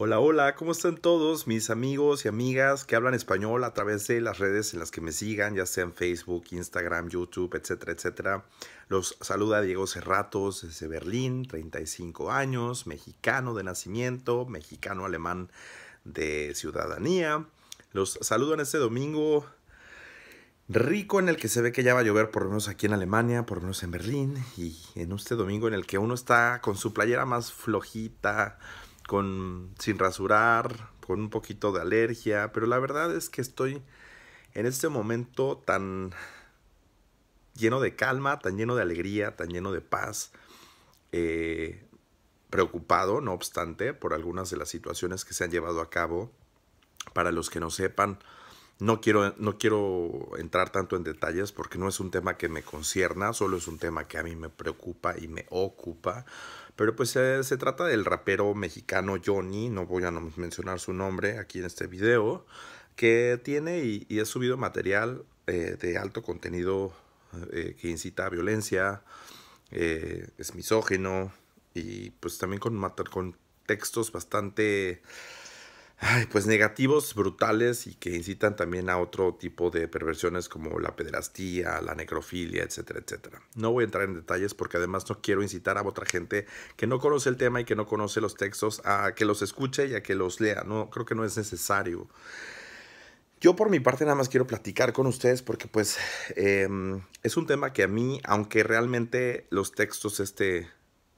Hola, hola, ¿cómo están todos mis amigos y amigas que hablan español a través de las redes en las que me sigan, ya sea en Facebook, Instagram, YouTube, etcétera, etcétera? Los saluda Diego Cerratos desde Berlín, 35 años, mexicano de nacimiento, mexicano alemán de ciudadanía. Los saludo en este domingo rico en el que se ve que ya va a llover, por lo menos aquí en Alemania, por lo menos en Berlín, y en este domingo en el que uno está con su playera más flojita con, sin rasurar, con un poquito de alergia, pero la verdad es que estoy en este momento tan lleno de calma, tan lleno de alegría, tan lleno de paz, eh, preocupado, no obstante, por algunas de las situaciones que se han llevado a cabo. Para los que no sepan, no quiero, no quiero entrar tanto en detalles porque no es un tema que me concierna, solo es un tema que a mí me preocupa y me ocupa. Pero pues se, trata del rapero mexicano Johnny, no voy a mencionar su nombre aquí en este video, que tiene y, ha subido material eh, de alto contenido eh, que incita a violencia, eh, es misógino y pues también con, con textos bastante pues negativos brutales y que incitan también a otro tipo de perversiones como la pederastía, la necrofilia, etcétera, etcétera. No voy a entrar en detalles porque además no quiero incitar a otra gente que no conoce el tema y que no conoce los textos a que los escuche y a que los lea. No, creo que no es necesario. Yo por mi parte nada más quiero platicar con ustedes porque pues em, es un tema que a mí, aunque realmente los textos este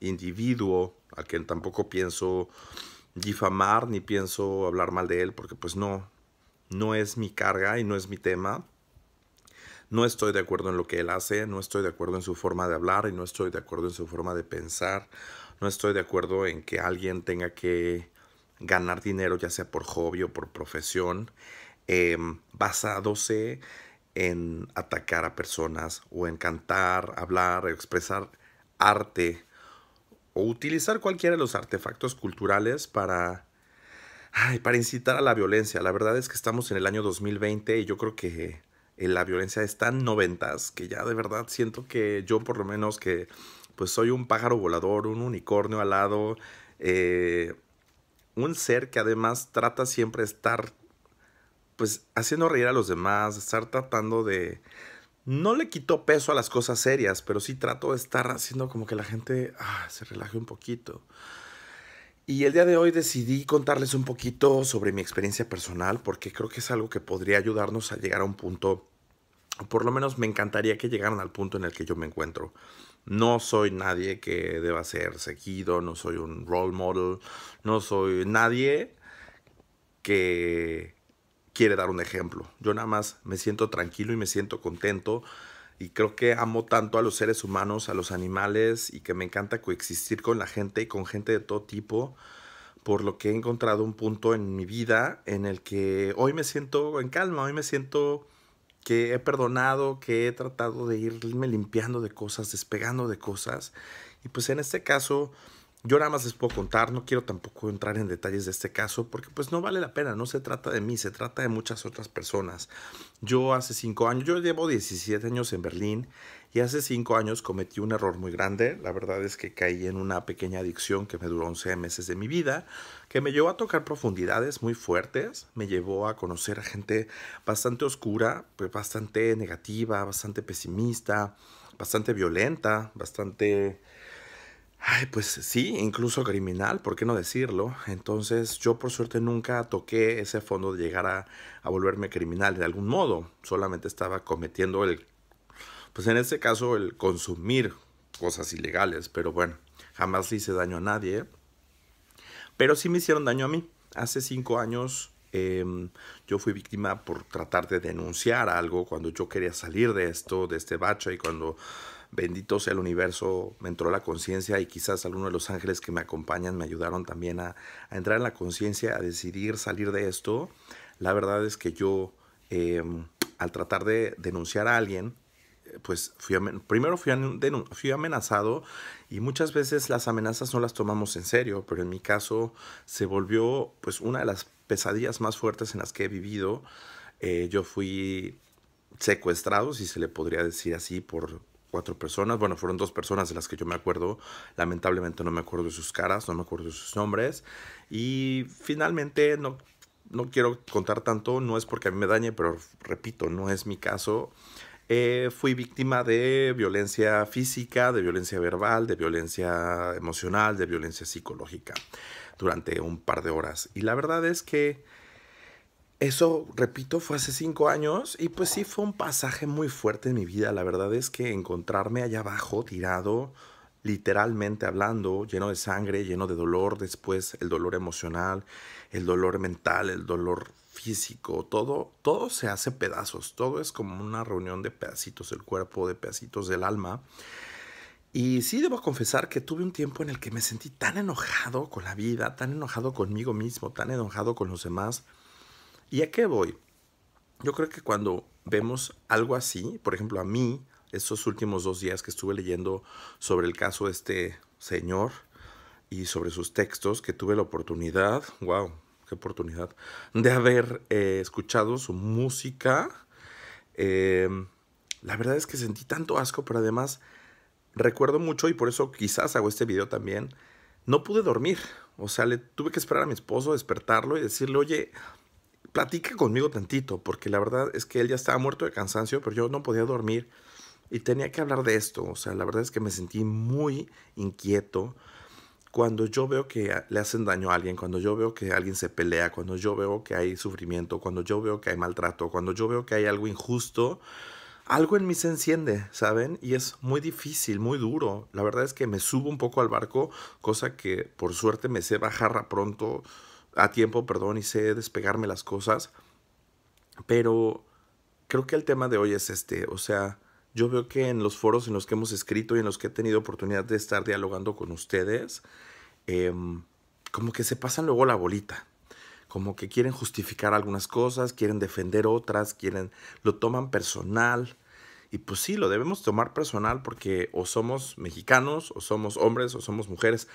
individuo, a quien tampoco pienso difamar ni pienso hablar mal de él porque pues no, no es mi carga y no es mi tema. No estoy de acuerdo en lo que él hace, no estoy de acuerdo en su forma de hablar y no estoy de acuerdo en su forma de pensar. No estoy de acuerdo en que alguien tenga que ganar dinero, ya sea por hobby o por profesión, em, basándose en atacar a personas o en cantar, hablar, expresar arte utilizar cualquiera de los artefactos culturales para, para incitar a la violencia. La verdad es que estamos en el año 2020 y yo creo que eh, la violencia es tan noventas que ya de verdad siento que yo por lo menos que pues soy un pájaro volador, un unicornio alado, eh, un ser que además trata siempre de estar pues haciendo reír a los demás, estar tratando de, no le quito peso a las cosas serias, pero sí trato de estar haciendo como que la gente ah, se relaje un poquito. Y el día de hoy decidí contarles un poquito sobre mi experiencia personal, porque creo que es algo que podría ayudarnos a llegar a un punto, por lo menos me encantaría que llegaran al punto en el que yo me encuentro. No soy nadie que deba ser seguido, no soy un role model, no soy nadie que quiere dar un ejemplo. Yo nada más me siento tranquilo y me siento contento y creo que amo tanto a los seres humanos, a los animales y que me encanta coexistir con la gente y con gente de todo tipo, por lo que he encontrado un punto en mi vida en el que hoy me siento en calma, hoy me siento que he perdonado, que he tratado de irme limpiando de cosas, despegando de cosas. Y pues en este caso yo nada más les puedo contar, no quiero tampoco entrar en detalles de este caso, porque pues no vale la pena, no se trata de mí, se trata de muchas otras personas. Yo hace cinco años, yo llevo 17 años en Berlín y hace cinco años cometí un error muy grande, la verdad es que caí en una pequeña adicción que me duró 11 meses de mi vida, que me llevó a tocar profundidades muy fuertes, me llevó a conocer a gente bastante oscura, pues bastante negativa, bastante pesimista, bastante violenta, bastante Ay, pues sí, incluso criminal, ¿por qué no decirlo? Entonces yo por suerte nunca toqué ese fondo de llegar a, volverme criminal de algún modo. Solamente estaba cometiendo el, pues en este caso el consumir cosas ilegales, pero bueno, jamás le hice daño a nadie. Pero sí me hicieron daño a mí. Hace cinco años em, yo fui víctima por tratar de denunciar algo cuando yo quería salir de esto, de este bache y cuando bendito sea el universo, me entró la conciencia y quizás alguno de los ángeles que me acompañan me ayudaron también a, entrar en la conciencia, a decidir salir de esto. La verdad es que yo, em, al tratar de denunciar a alguien, pues fui primero fui, amenazado y muchas veces las amenazas no las tomamos en serio, pero en mi caso se volvió pues una de las pesadillas más fuertes en las que he vivido. Eh, yo fui secuestrado, si se le podría decir así, por, cuatro personas, bueno, fueron dos personas de las que yo me acuerdo, lamentablemente no me acuerdo de sus caras, no me acuerdo de sus nombres, y finalmente no, no quiero contar tanto, no es porque a mí me dañe, pero repito, no es mi caso. Eh, fui víctima de violencia física, de violencia verbal, de violencia emocional, de violencia psicológica durante un par de horas. Y la verdad es que eso, repito, fue hace cinco años y pues sí fue un pasaje muy fuerte en mi vida. La verdad es que encontrarme allá abajo, tirado, literalmente hablando, lleno de sangre, lleno de dolor, después el dolor emocional, el dolor mental, el dolor físico, todo, todo se hace pedazos, todo es como una reunión de pedacitos del cuerpo, de pedacitos del alma. Y sí debo confesar que tuve un tiempo en el que me sentí tan enojado con la vida, tan enojado conmigo mismo, tan enojado con los demás, ¿Y a qué voy? Yo creo que cuando vemos algo así, por ejemplo, a mí, estos últimos dos días que estuve leyendo sobre el caso de este señor y sobre sus textos, que tuve la oportunidad, wow, qué oportunidad, de haber eh, escuchado su música, em, la verdad es que sentí tanto asco, pero además recuerdo mucho y por eso quizás hago este video también, no pude dormir, o sea, tuve que esperar a mi esposo, despertarlo y decirle, oye, platica conmigo tantito, porque la verdad es que él ya estaba muerto de cansancio, pero yo no podía dormir y tenía que hablar de esto. O sea, la verdad es que me sentí muy inquieto cuando yo veo que le hacen daño a alguien, cuando yo veo que alguien se pelea, cuando yo veo que hay sufrimiento, cuando yo veo que hay maltrato, cuando yo veo que hay algo injusto. Algo en mí se enciende, ¿saben? Y es muy difícil, muy duro. La verdad es que me subo un poco al barco, cosa que por suerte me sé bajarra pronto a tiempo, perdón, y despegarme las cosas. Pero creo que el tema de hoy es este, o sea, yo veo que en los foros en los que hemos escrito y en los que he tenido oportunidad de estar dialogando con ustedes, em, como que se pasan luego la bolita, como que quieren justificar algunas cosas, quieren defender otras, quieren, lo toman personal. Y pues sí, lo debemos tomar personal porque o somos mexicanos, o somos hombres, o somos mujeres,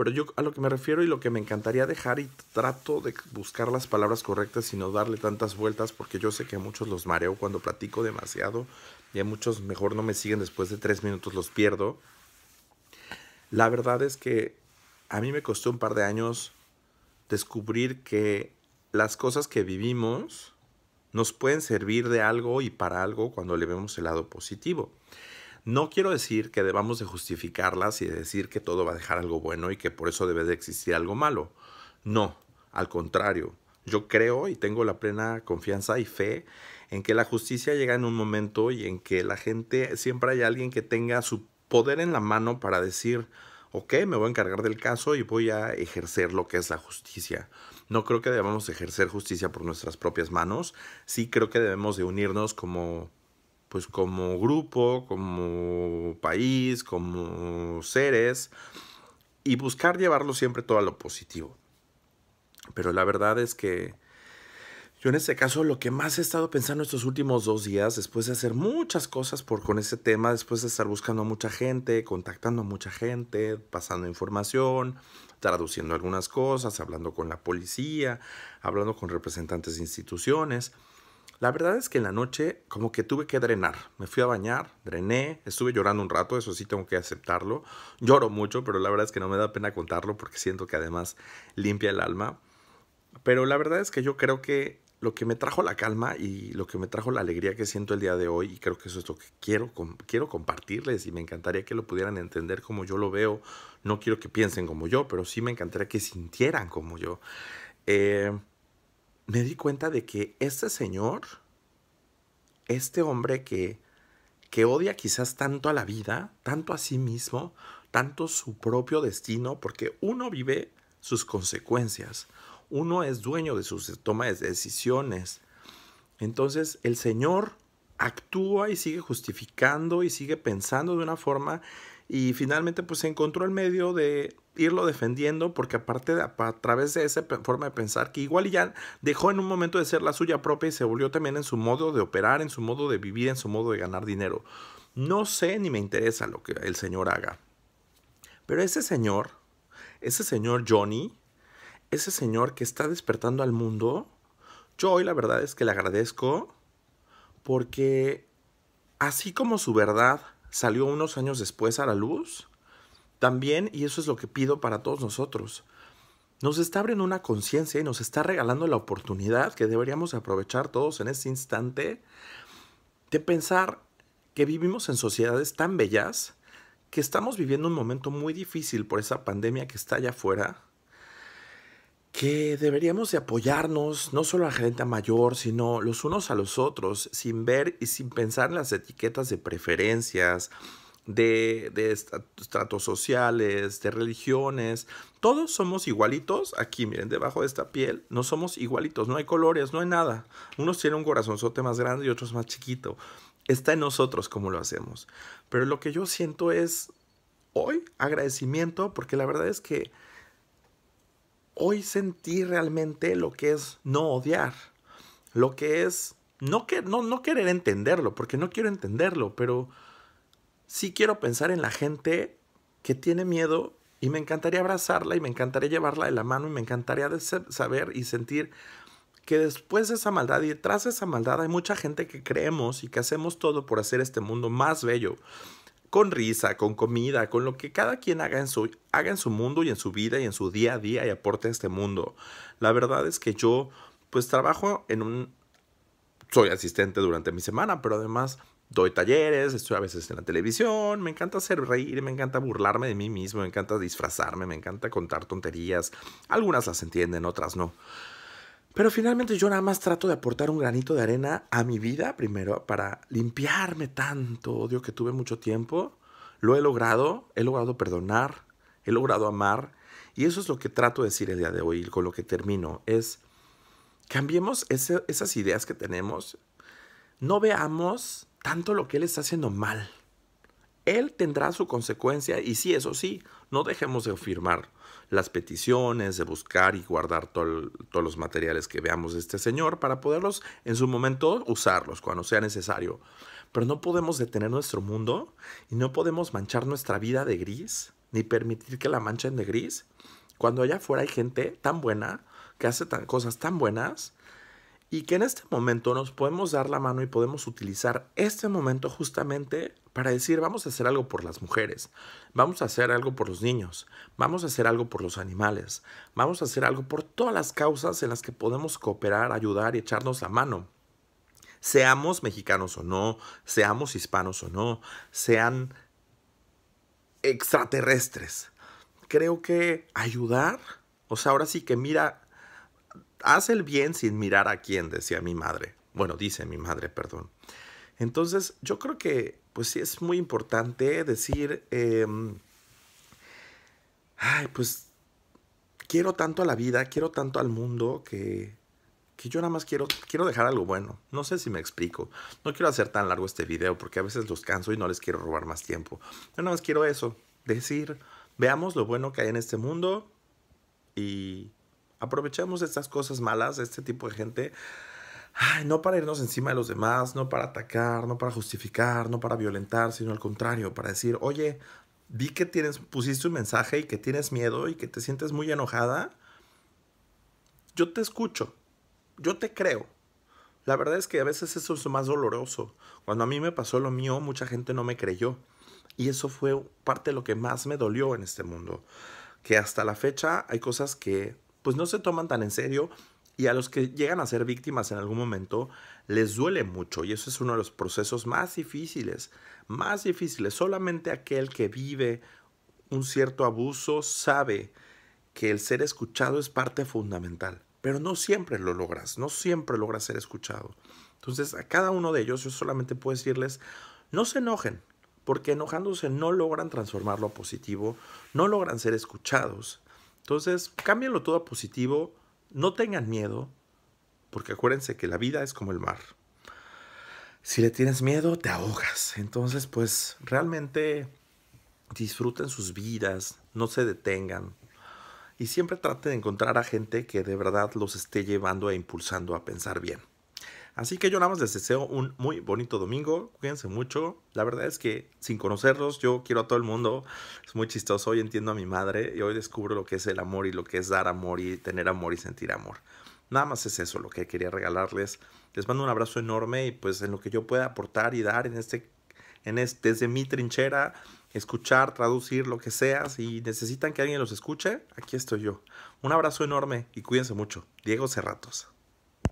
pero yo a lo que me refiero y lo que me encantaría dejar y trato de buscar las palabras correctas y no darle tantas vueltas porque yo sé que a muchos los mareo cuando platico demasiado y a muchos mejor no me siguen después de tres minutos los pierdo. La verdad es que a mí me costó un par de años descubrir que las cosas que vivimos nos pueden servir de algo y para algo cuando le vemos el lado positivo. No quiero decir que debamos de justificarlas y decir que todo va a dejar algo bueno y que por eso debe de existir algo malo. No, al contrario. Yo creo y tengo la plena confianza y fe en que la justicia llega en un momento y en que la gente, siempre hay alguien que tenga su poder en la mano para decir, ok, me voy a encargar del caso y voy a ejercer lo que es la justicia. No creo que debamos ejercer justicia por nuestras propias manos, sí creo que debemos de unirnos como pues como grupo, como país, como seres, y buscar llevarlo siempre todo a lo positivo. Pero la verdad es que yo en este caso lo que más he estado pensando estos últimos dos días, después de hacer muchas cosas por, con ese tema, después de estar buscando a mucha gente, contactando a mucha gente, pasando información, traduciendo algunas cosas, hablando con la policía, hablando con representantes de instituciones, la verdad es que en la noche como que tuve que drenar. Me fui a bañar, drené, estuve llorando un rato, eso sí tengo que aceptarlo. Lloro mucho, pero la verdad es que no me da pena contarlo porque siento que además limpia el alma. Pero la verdad es que yo creo que lo que me trajo la calma y lo que me trajo la alegría que siento el día de hoy, y creo que eso es lo que quiero, quiero compartirles y me encantaría que lo pudieran entender como yo lo veo. No quiero que piensen como yo, pero sí me encantaría que sintieran como yo. Eh, me di cuenta de que este señor, este hombre que, que odia quizás tanto a la vida, tanto a sí mismo, tanto su propio destino, porque uno vive sus consecuencias, uno es dueño de sus tomas de decisiones. Entonces el Señor actúa y sigue justificando y sigue pensando de una forma y finalmente pues se encontró el medio de irlo defendiendo porque aparte a, través de esa forma de pensar que igual ya dejó en un momento de ser la suya propia y se volvió también en su modo de operar, en su modo de vivir, en su modo de ganar dinero. No sé ni me interesa lo que el señor haga. Pero ese señor, ese señor Johnny, ese señor que está despertando al mundo, yo hoy la verdad es que le agradezco porque así como su verdad salió unos años después a la luz, también, y eso es lo que pido para todos nosotros, nos está abriendo una conciencia y nos está regalando la oportunidad que deberíamos aprovechar todos en este instante de pensar que vivimos en sociedades tan bellas que estamos viviendo un momento muy difícil por esa pandemia que está allá afuera, que deberíamos de apoyarnos no solo a la gente mayor, sino los unos a los otros, sin ver y sin pensar en las etiquetas de preferencias, de, de estratos sociales, de religiones. Todos somos igualitos. Aquí, miren, debajo de esta piel, no somos igualitos, no hay colores, no hay nada. Unos tienen un corazonzote más grande y otros más chiquito. Está en nosotros cómo lo hacemos. Pero lo que yo siento es hoy agradecimiento, porque la verdad es que hoy sentí realmente lo que es no odiar, lo que es no, que, no, no querer entenderlo, porque no quiero entenderlo, pero sí quiero pensar en la gente que tiene miedo y me encantaría abrazarla y me encantaría llevarla de la mano y me encantaría saber y sentir que después de esa maldad y detrás esa maldad hay mucha gente que creemos y que hacemos todo por hacer este mundo más bello, con risa, con comida, con lo que cada quien haga en, su, haga en su mundo y en su vida y en su día a día y aporte a este mundo. La verdad es que yo pues trabajo en un... Soy asistente durante mi semana, pero además doy talleres, estoy a veces en la televisión, me encanta hacer reír, me encanta burlarme de mí mismo, me encanta disfrazarme, me encanta contar tonterías. Algunas las entienden, otras no. Pero finalmente yo nada más trato de aportar un granito de arena a mi vida primero para limpiarme tanto odio que tuve mucho tiempo. Lo he logrado, he logrado perdonar, he logrado amar. Y eso es lo que trato de decir el día de hoy, con lo que termino, es cambiemos esas ideas que tenemos. No veamos tanto lo que Él está haciendo mal. Él tendrá su consecuencia y sí, eso sí, no dejemos de afirmar las peticiones, de buscar y guardar todos los materiales que veamos de este Señor para poderlos en su momento usarlos cuando sea necesario. Pero no podemos detener nuestro mundo y no podemos manchar nuestra vida de gris, ni permitir que la manchen de gris, cuando allá afuera hay gente tan buena, que hace cosas tan buenas, y que en este momento nos podemos dar la mano y podemos utilizar este momento justamente para decir vamos a hacer algo por las mujeres, vamos a hacer algo por los niños, vamos a hacer algo por los animales, vamos a hacer algo por todas las causas en las que podemos cooperar, ayudar y echarnos la mano. Seamos mexicanos o no, seamos hispanos o no, sean extraterrestres. Creo que ayudar, o sea, ahora sí que mira, haz el bien sin mirar a quién, decía mi madre. Bueno, dice mi madre, perdón. Entonces, yo creo que pues sí es muy importante decir, em, ay, pues quiero tanto a la vida, quiero tanto al mundo que, yo nada más quiero, quiero dejar algo bueno. No sé si me explico. No quiero hacer tan largo este video porque a veces los canso y no les quiero robar más tiempo. Yo nada más quiero eso, decir, veamos lo bueno que hay en este mundo y aprovechemos estas cosas malas, este tipo de gente no para irnos encima de los demás, no para atacar, no para justificar, no para violentar, sino al contrario, para decir, oye, vi que tienes, pusiste un mensaje y que tienes miedo y que te sientes muy enojada. Yo te escucho, yo te creo. La verdad es que a veces eso es lo más doloroso. Cuando a mí me pasó lo mío, mucha gente no me creyó. Y eso fue parte de lo que más me dolió en este mundo. Que hasta la fecha hay cosas que pues no se toman tan en serio y a los que llegan a ser víctimas en algún momento les duele mucho y eso es uno de los procesos más difíciles, más difíciles. Solamente aquel que vive un cierto abuso sabe que el ser escuchado es parte fundamental, pero no siempre lo logras, no siempre logras ser escuchado. Entonces a cada uno de ellos yo solamente puedo decirles, no se enojen, porque enojándose no logran transformarlo a positivo, no logran ser escuchados. Entonces, cámbialo todo a positivo, no tengan miedo, porque acuérdense que la vida es como el mar. Si le tienes miedo, te ahogas. Entonces, pues realmente disfruten sus vidas, no se detengan. Y siempre traten de encontrar a gente que de verdad los esté llevando e impulsando a pensar bien. Así que yo nada más les deseo un muy bonito domingo. Cuídense mucho. La verdad es que sin conocerlos, yo quiero a todo el mundo. Es muy chistoso. Hoy entiendo a mi madre y hoy descubro lo que es el amor y lo que es dar amor y tener amor y sentir amor. Nada más es eso lo que quería regalarles. Les mando un abrazo enorme y pues en lo que yo pueda aportar y dar en este, en desde mi trinchera, escuchar, traducir, lo que sea. Si necesitan que alguien los escuche, aquí estoy yo. Un abrazo enorme y cuídense mucho. Diego Cerratos.